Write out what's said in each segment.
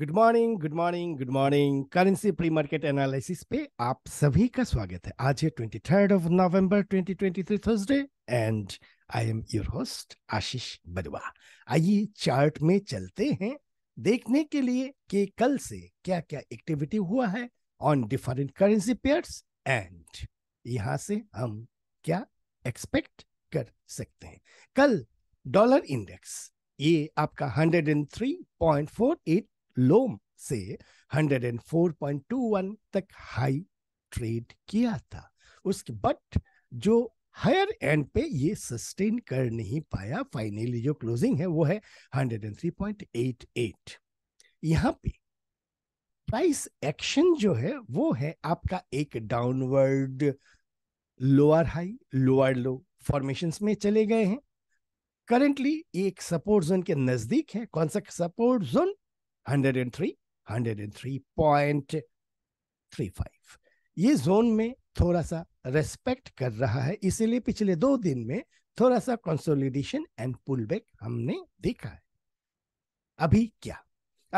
Good morning good morning good morning currency pre market analysis पे आप सभी का स्वागत है आज है twenty third of November twenty twenty three Thursday and I am your host Ashish Badwa आइए चार्ट में चलते हैं देखने के लिए कि कल से क्या क्या एक्टिविटी हुआ है on different currency pairs and यहाँ से हम क्या एक्सपेक्ट कर सकते हैं कल डॉलर इंडेक्स ये आपका 103.48 लोम से 104.21 तक हाई ट्रेड किया था उसके बट जो हायर एंड पे ये सस्टेन कर नहीं पाया फाइनली जो क्लोजिंग है वो है 103.88 यहाँ पे प्राइस एक्शन जो है वो है आपका एक downward lower high lower low formation में चले गए हैं करेंटली एक सपोर्ट जोन के नजदीक है कौन सा सपोर्ट जोन 103.35 ये जोन में थोड़ा सा रेस्पेक्ट कर रहा है इसीलिए पिछले दो दिन में थोड़ा सा कंसोलिडेशन एंड पुलबैक हमने देखा है अभी क्या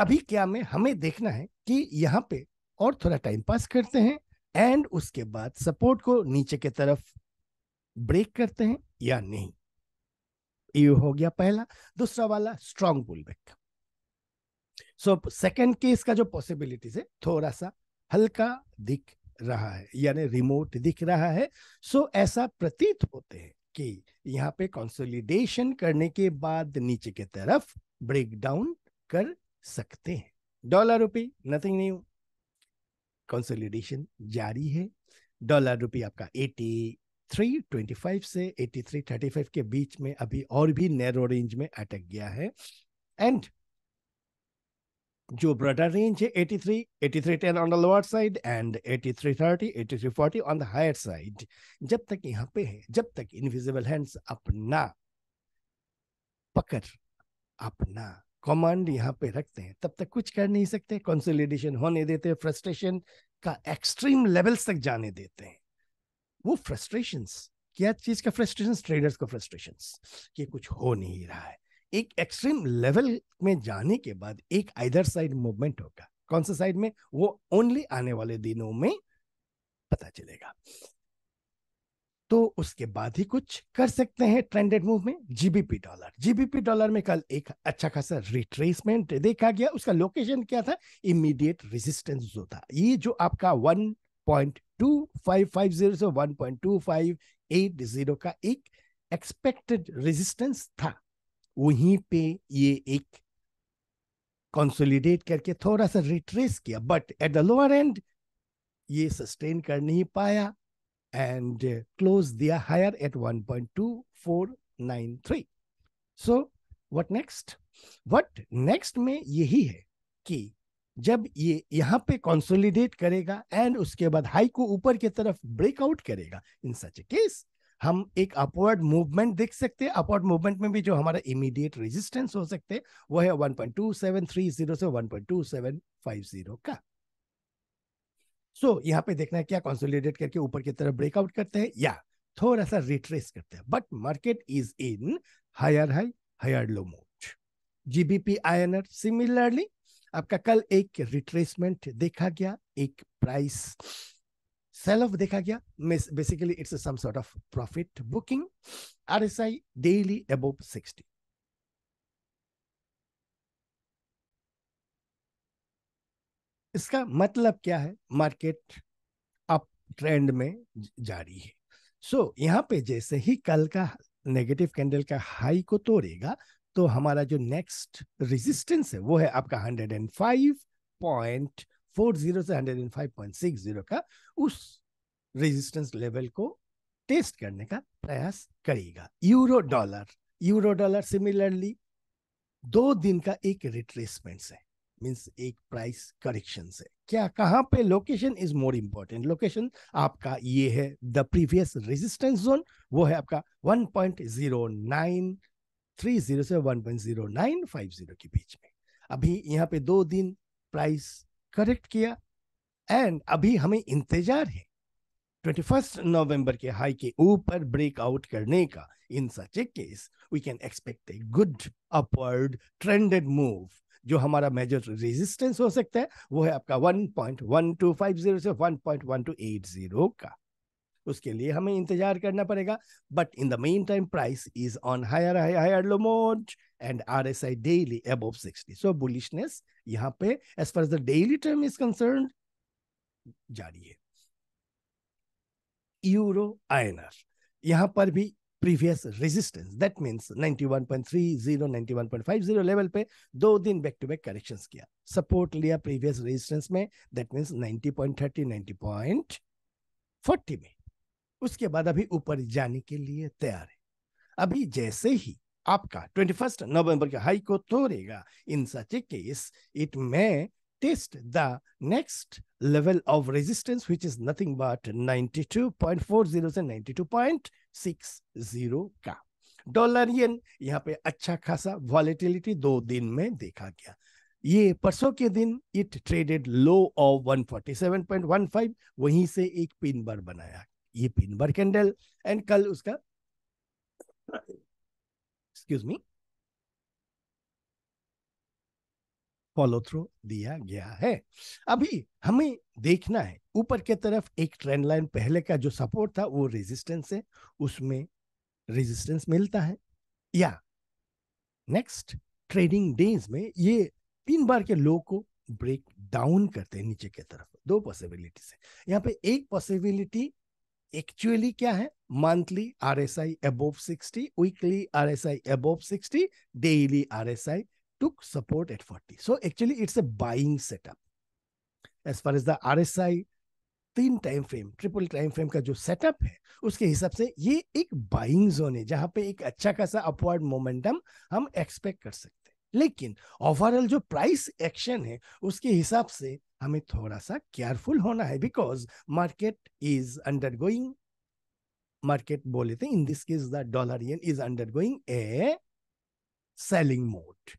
अभी क्या में हमें देखना है कि यहाँ पे और थोड़ा टाइम पास करते हैं एंड उसके बाद सपोर्ट को नीचे के तरफ ब्रेक करते हैं या नहीं ये हो गया पहला दूसरा वाला strong pullback so second case का जो पॉसिबिलिटीज है थोड़ा सा हल्का दिख रहा है यानी रिमोट दिख रहा है सो so, ऐसा प्रतीत होते हैं कि यहाँ पे कंसोलिडेशन करने के बाद नीचे के तरफ ब्रेक डाउन कर सकते हैं dollar rupee nothing new consolidation जारी है डॉलर रुपी आपका 83.25 से 83.35 के बीच में अभी और भी नैरो रेंज में अटक गया है एंड जो Jupiter range 83, 8310 on the lower side and 8330, 8340 on the higher side जब तक यहाँ पे है जब तक इनविजिबल हैंड्स अपना पकड़ अपना कमांड यहाँ पे रखते हैं तब तक कुछ कर नहीं सकते कंसोलिडेशन होने देते हैं फ्रस्ट्रेशन का एक्सट्रीम लेवल्स तक जाने देते हैं वो फ्रस्ट्रेशन क्या चीज का फ्रस्ट्रेशन ट्रेडर्स का फ्रस्ट्रेशन ये कुछ हो नहीं रहा है एक एक्सट्रीम लेवल में जाने के बाद एक आइदर साइड मूवमेंट होगा कौन सा साइड में वो ओनली आने वाले दिनों में पता चलेगा तो उसके बाद ही कुछ कर सकते हैं ट्रेंडेड मूव में जीबीपी डॉलर जीबीपी डॉलर में कल एक अच्छा खासा रिट्रेसमेंट देखा गया उसका लोकेशन क्या था इमीडिएट रेजिस्टेंस जो था ये जो आपका 1.2550 से 1.2580 का एक एक्सपेक्टेड रेजिस्टेंस था वहीं पे ये एक कंसोलिडेट करके थोड़ा सा रिट्रेस किया but at the lower end ये सस्टेन कर नहीं पाया एंड क्लोज दिया higher at 1.2493 so what next what next में यही है कि जब ये यहाँ पे कंसोलिडेट करेगा एंड उसके बाद हाई को ऊपर की तरफ ब्रेकआउट करेगा इन सच ए केस हम एक अपवर्ड मूवमेंट देख सकते हैं अपवर्ड मूवमेंट में भी जो हमारा इमीडिएट रेजिस्टेंस हो सकते हैं वो है 1.2730 से 1.2750 का सो so, यहाँ पे देखना है क्या कंसोलिडेट करके ऊपर की तरफ ब्रेकआउट करते हैं या थोड़ा सा रिट्रेस करते हैं but market is in higher high higher low mode GBP INR similarly आपका कल एक रिट्रेसमेंट देखा गया एक प्राइस सेल ऑफ देखा गया basically it's some sort of profit booking RSI daily above 60 इसका मतलब क्या है मार्केट अप ट्रेंड में जारी है सो so, यहाँ पे जैसे ही कल का नेगेटिव कैंडल का हाई को तोड़ेगा तो हमारा जो नेक्स्ट रेजिस्टेंस है वो है आपका एंड फाइव पॉइंट 140 से 105.60 का उस रेजिस्टेंस लेवल को टेस्ट करने का प्रयास करेगा euro dollar euro dollar similarly दो दिन का एक रिट्रेसमेंट है मीन्स एक प्राइस करेक्शन से क्या कहाँ पे location is more important location आपका ये है द प्रीवियस रेजिस्टेंस जोन वो है आपका 1.0930 से 1.0950 के बीच में अभी यहाँ पे दो दिन प्राइस करेक्ट किया एंड अभी हमें इंतजार है ट्वेंटी फर्स्ट नवम्बर के हाई के ऊपर ब्रेकआउट करने का in such a case we can expect a good upward trended move जो हमारा मेजर रेजिस्टेंस हो सकता है वो है आपका 1.1250 से 1.1280 का उसके लिए हमें इंतजार करना पड़ेगा but in the meantime price is on higher higher low mode and R S I daily above sixty so bullishness यहाँ पे as far as the daily term is concern जारी है यूरो आयनर यहां पर भी previous resistance that means 91.30 91.50 level पे दो दिन बैक टू बैक करेक्शंस किया सपोर्ट लिया प्रीवियस रेजिस्टेंस में दैट मींस 90.30 90.40 में उसके बाद अभी ऊपर जाने के लिए तैयार है अभी जैसे ही आपका ट्वेंटी फर्स्ट नवंबर के हाई को तोड़ेगा in such a case it may test the next level of resistance which is nothing but 92.40 से 92.60 का डॉलर येन यहाँ पे अच्छा खासा वॉलेटिलिटी दो दिन में देखा गया ये परसों के दिन इट ट्रेडेड लो ऑफ 147.15 वहीं से एक पिन बार बनाया ये पिन वर्क हैंडल एंड कल उसका एक्सक्यूज मी फॉलो थ्रू दिया गया है अभी हमें देखना है ऊपर के तरफ एक ट्रेंड लाइन पहले का जो सपोर्ट था वो रेजिस्टेंस है उसमें रेजिस्टेंस मिलता है या नेक्स्ट ट्रेडिंग डेज में ये तीन बार के लो को ब्रेक डाउन करते हैं नीचे की तरफ दो पॉसिबिलिटीज है यहाँ पे एक पॉसिबिलिटी एक्चुअली क्या है monthly R S I above sixty weekly R S I above sixty daily R S I to support at forty so actually it's actually, buying setup as far as the R S I तीन time frame triple time frame का जो setup है उसके हिसाब से ये एक buying zone है जहां पे एक अच्छा खासा अपवर्ड मोमेंटम हम एक्सपेक्ट कर सकते लेकिन ओवरऑल जो प्राइस एक्शन है उसके हिसाब से हमें थोड़ा सा केयरफुल होना है because market is undergoing market बोले थे in this case the dollar yen is undergoing a selling mode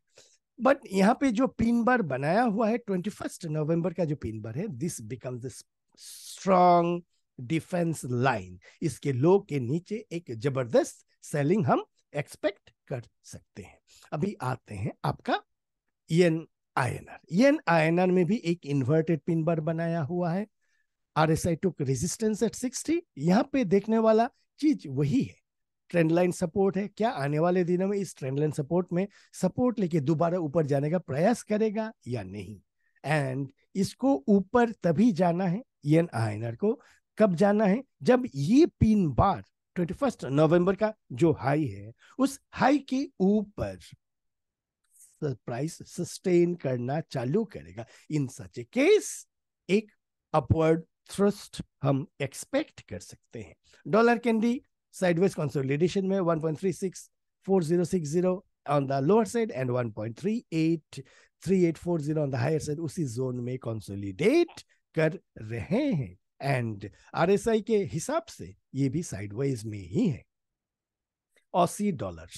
but यहाँ पे जो पिन बार बनाया हुआ है ट्वेंटी फर्स्ट नवम्बर का जो पिन बार है this becomes strong defence line इसके लो के नीचे एक जबरदस्त सेलिंग हम एक्सपेक्ट कर सकते हैं अभी आते हैं आपका एन आयनर एन आयनर में भी एक इन्वर्टेड पिन बर बनाया हुआ है R S I took resistance at sixty यहाँ पे देखने वाला चीज वही है ट्रेंड लाइन सपोर्ट है क्या आने वाले दिनों में इस ट्रेंड लाइन सपोर्ट में सपोर्ट लेके दोबारा ऊपर जाने का प्रयास करेगा या नहीं एंड इसको ऊपर तभी जाना है एन आयनर को कब जाना है जब ये पिन बार ट्वेंटी नवंबर का जो हाई है उस हाई के ऊपर प्राइस सस्टेन करना चालू करेगा इन सच ए केस एक अपवर्ड थ्रस्ट हम एक्सपेक्ट कर सकते हैं डॉलर कैंडी साइडवेज कंसोलिडेशन में 1.364060 on the lower side and 1.383840 on the higher side उसी जोन में कंसोलिडेट कर रहे हैं एंड आरएसआई के हिसाब से ये भी साइडवाइज में ही है ऑसी डॉलर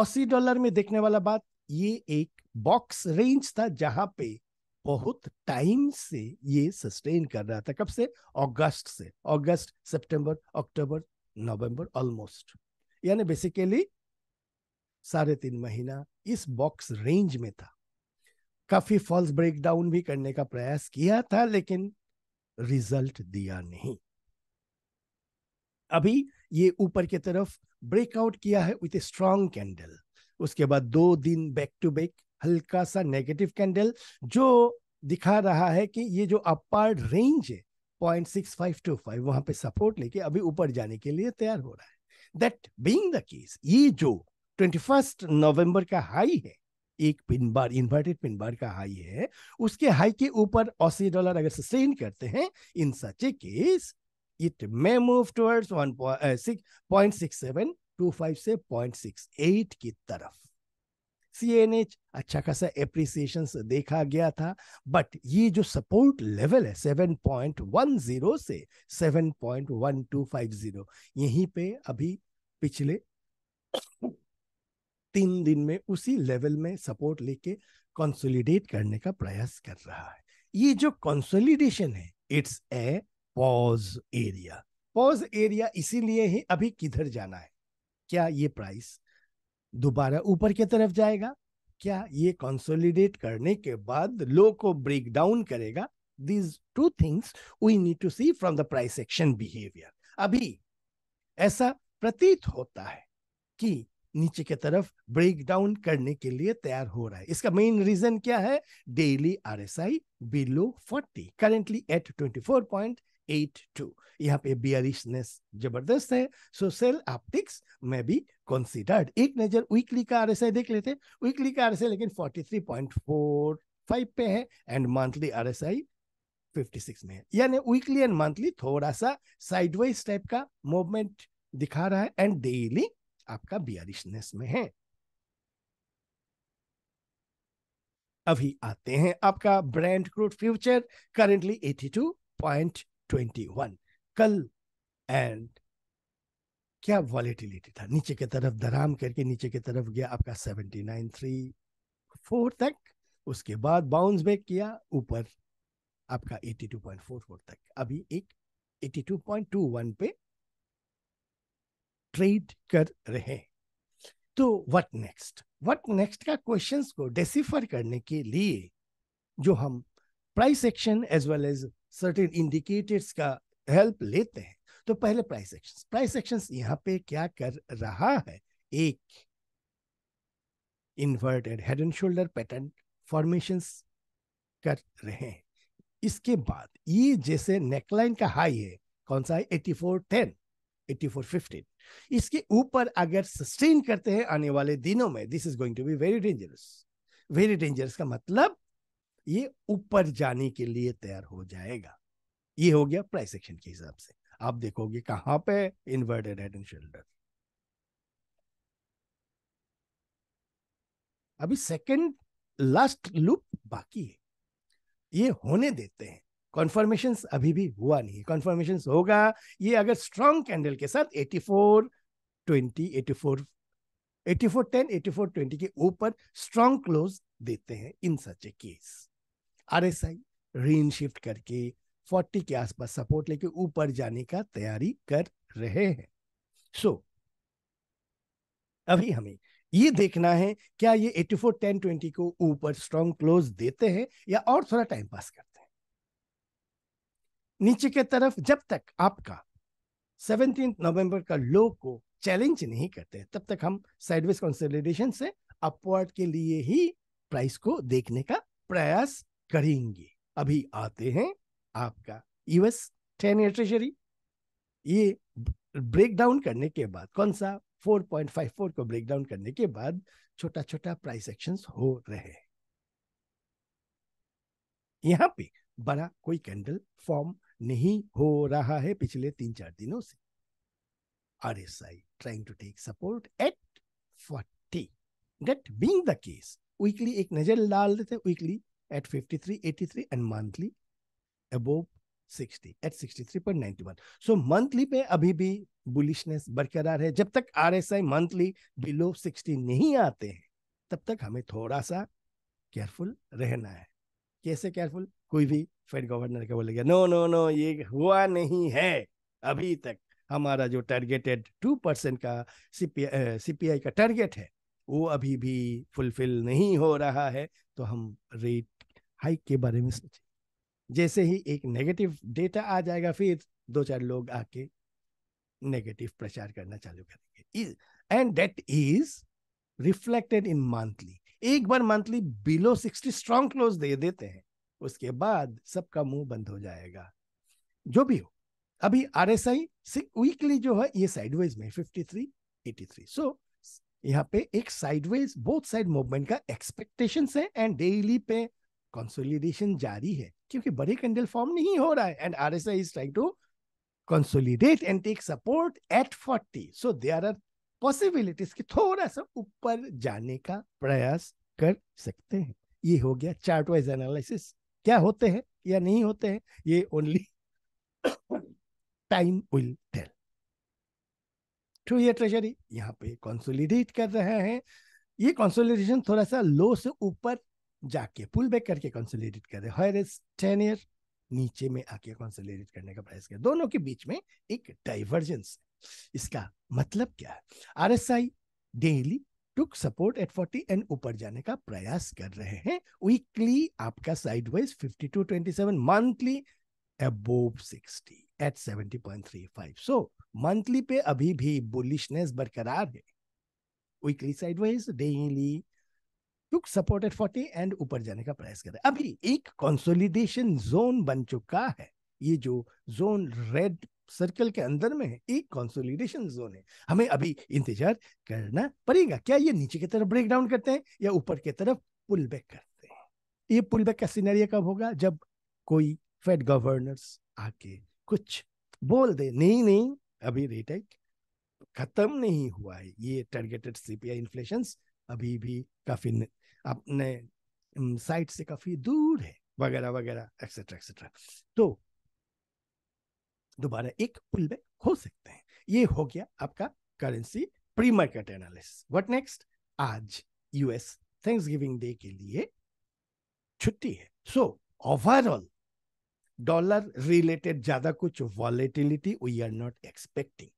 ऑसी डॉलर में देखने वाला बात ये एक बॉक्स रेंज था जहां पे बहुत टाइम से ये सस्टेन कर रहा था कब से अगस्त से अगस्त सितंबर अक्टूबर नवंबर ऑलमोस्ट यानी बेसिकली साढ़े तीन महीना इस बॉक्स रेंज में था काफी फॉल्स ब्रेकडाउन भी करने का प्रयास किया था लेकिन रिजल्ट दिया नहीं अभी ये ऊपर की तरफ ब्रेकआउट किया है विथ ए स्ट्रॉन्ग कैंडल उसके बाद दो दिन बैक टू बैक हल्का सा नेगेटिव कैंडल जो दिखा रहा है कि ये जो अपार रेंज है point six five two five वहां पे सपोर्ट लेके अभी ऊपर जाने के लिए तैयार हो रहा है दैट बीइंग द केस ये जो ट्वेंटी फर्स्ट नवंबर का हाई है एक pin bar inverted pin bar का हाई है उसके हाई के ऊपर ऑसी डॉलर अगर सस्टेन करते हैं in such a case it may move towards one point six seven two five से पॉइंट सिक्स एट की तरफ CNH अच्छा खासा एप्रिसिएशन देखा गया था बट ये जो सपोर्ट लेवल है 7.10 से 7.1250 यहीं पे अभी पिछले तीन दिन में उसी लेवल में सपोर्ट लेके कंसोलिडेट करने का प्रयास कर रहा है ये जो कंसोलिडेशन है it's a pause area pause area इसीलिए ही अभी किधर जाना है क्या ये प्राइस दोबारा ऊपर की तरफ जाएगा क्या ये कंसोलिडेट करने के बाद लो को ब्रेक डाउन करेगा these two things we need to see from the price action behaviour अभी ऐसा प्रतीत होता है कि नीचे की तरफ ब्रेक डाउन करने के लिए तैयार हो रहा है इसका मेन रीजन क्या है daily R S I below forty currently at twenty four point eight two यहाँ पे बियरिशनेस जबरदस्त है सो सेल ऑप्टिक्स में भी कंसीडर्ड एक नजर वीकली का आर एस आई देख लेते वीकली का आर एस आई लेकिन forty three point four five पे है and monthly R S I 56 में है यानी वीकली एंड मंथली थोड़ा सा साइडवाइज टाइप का मूवमेंट दिखा रहा है एंड डेली आपका बियरिशनेस में है अभी आते हैं आपका ब्रांड क्रूड फ्यूचर करेंटली 82.21 कल एंड क्या वॉलेटिलिटी था नीचे की तरफ दराम करके नीचे की तरफ गया आपका 79.34 तक उसके बाद बाउंस बैक किया ऊपर आपका 82.44 तक अभी एक 82.21 पे ट्रेड कर रहे हैं तो व्हाट नेक्स्ट व्हाट नेक्स्ट का क्वेश्चंस को डेसिफर करने के लिए जो हम price action as well as certain indicators का हेल्प लेते हैं तो पहले प्राइस एक्शन प्राइस एक्शन यहाँ पे क्या कर रहा है एक inverted head and shoulder pattern formation कर रहे हैं इसके बाद ये जैसे नेकलाइन का हाई है कौन सा है एटी फोर टेन 84.15 इसके ऊपर अगर सस्टेन करते हैं आने वाले दिनों में this is going to be very dangerous very dangerous का मतलब ये ऊपर जाने के लिए तैयार हो जाएगा ये हो गया प्राइस एक्शन के हिसाब से आप देखोगे कहां पे इन्वर्टेड हेड एंड शोल्डर अभी सेकंड लास्ट लूप बाकी है ये होने देते हैं कॉन्फर्मेशन अभी भी हुआ नहीं कॉन्फर्मेशन होगा ये अगर स्ट्रॉन्ग कैंडल के साथ 84 एटी फोर 84 10 84 के ऊपर स्ट्रॉन्ग क्लोज देते हैं in such a case R S I रीन शिफ्ट करके 40 के आसपास सपोर्ट लेके ऊपर जाने का तैयारी कर रहे हैं सो so, अभी हमें ये देखना है क्या ये 84 10 20 को ऊपर स्ट्रॉन्ग क्लोज देते हैं या और थोड़ा टाइम पास करते नीचे के तरफ जब तक आपका सेवनटीन नवंबर का लो को चैलेंज नहीं करते तब तक हम साइडवेज कंसोलिडेशन से अपवर्ड के लिए ही प्राइस को देखने का प्रयास करेंगे अभी आते हैं आपका यूएस टेन ईयर ट्रेजरी ये ब्रेक डाउन करने के बाद कौन सा 4.54 को ब्रेक डाउन करने के बाद छोटा छोटा प्राइस एक्शन हो रहे हैं यहाँ पे बड़ा कोई कैंडल फॉर्म नहीं हो रहा है पिछले तीन चार दिनों से R S I trying to take support at forty that being case weekly एक नजर डाल देते weekly at fifty three eighty three and monthly above so monthly पे अभी भी बुलिशनेस बरकरार है जब तक R S I monthly below sixty नहीं आते हैं तब तक हमें थोड़ा सा केयरफुल रहना है कैसे केयरफुल कोई भी फेड गवर्नर का बोलेगा नो नो नो ये हुआ नहीं है अभी तक हमारा जो टारगेटेड टू परसेंट का सीपीआई सीपीआई का टारगेट है वो अभी भी फुलफिल नहीं हो रहा है तो हम रेट हाइक के बारे में सोचें जैसे ही एक नेगेटिव डेटा आ जाएगा फिर दो चार लोग आके नेगेटिव प्रचार करना चालू करेंगे and that is reflected in monthly एक बार monthly below sixty strong close दे देते हैं उसके बाद सबका मुंह बंद हो जाएगा जो भी हो अभी आर एस आई वीकली जो है ये साइडवेज में fifty three eighty three so यहाँ पे एक साइडवेज बोथ साइड मूवमेंट का एक्सपेक्टेशन है एंड डेली पे कंसोलिडेशन जारी है क्योंकि बड़े कैंडल फॉर्म नहीं हो रहा है and R S I is trying to consolidate and take support at forty so there are are possibilities की थोड़ा सा ऊपर जाने का प्रयास कर सकते हैं ये हो गया चार्ट वाइज एनालिसिस क्या होते हैं या नहीं होते हैं ये only time will tell to ये ट्रेजरी यहाँ पे कंसोलिडेट कर रहे हैं ये कंसोलिडेशन थोड़ा सा लो से ऊपर जाके पुल बैक करके कंसोलिडेट कर रहे हैं टेन ईयर नीचे में आके कंसोलिडेट करने का प्रयास किया दोनों के बीच में एक डाइवर्जेंस इसका मतलब क्या है I daily took support at forty and ऊपर जाने का प्रयास कर रहे हैं वीकली आपका wise fifty two seven monthly above 60 at 70.35 so monthly पे अभी भी बुलिशनेस बरकरार है weekly sideways daily took support at 40 and ऊपर जाने का प्रयास कर रहे हैं अभी एक कंसोलिडेशन जोन बन चुका है ये जो जोन रेड सर्कल के अंदर में है एक कंसोलिडेशन जोन है हमें अभी इंतजार करना पड़ेगा क्या ये नीचे की तरफ ब्रेक डाउन करते हैं या ऊपर की तरफ पुल बैक करते हैं ये पुल बैक का सिनेरियो कब होगा जब कोई फेड गवर्नर्स आके कुछ बोल दे नहीं नहीं अभी रेट हाइक खत्म नहीं हुआ है ये टारगेटेड सीपीआई इन्फ्लेशन अभी भी काफी अपने साइड से काफी दूर है वगैरह वगैरह एक्सेट्रा एक्सेट्रा तो दोबारा एक पुल बैक हो सकते हैं ये हो गया आपका currency pre market analysis what next आज यूएस थैंक्स गिविंग डे के लिए छुट्टी है सो ओवरऑल डॉलर रिलेटेड ज्यादा कुछ volatility we are not expecting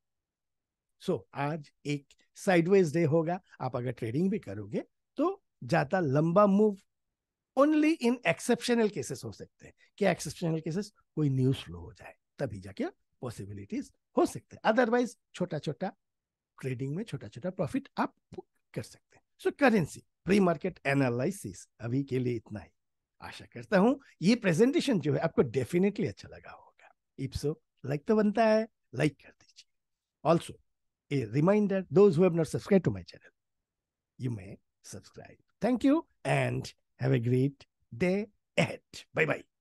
so आज एक साइडवेज डे होगा आप अगर ट्रेडिंग भी करोगे तो ज्यादा लंबा move only in exceptional cases हो सकते हैं क्या एक्सेप्शनल केसेस कोई न्यूज फ्लो हो जाए तभी जाके पॉसिबिलिटीज हो सकते हैं अदरवाइज छोटा छोटा ट्रेडिंग में छोटा छोटा प्रॉफिट आप कर सकते हैं so currency pre market analysis अभी के लिए इतना ही आशा करता हूँ ये प्रेजेंटेशन जो है आपको डेफिनेटली अच्छा लगा होगा इप्सो लाइक तो बनता है लाइक कर दीजिए also a reminder those who not subscribe to my channel you may subscribe thank you and have a great day at Bye bye.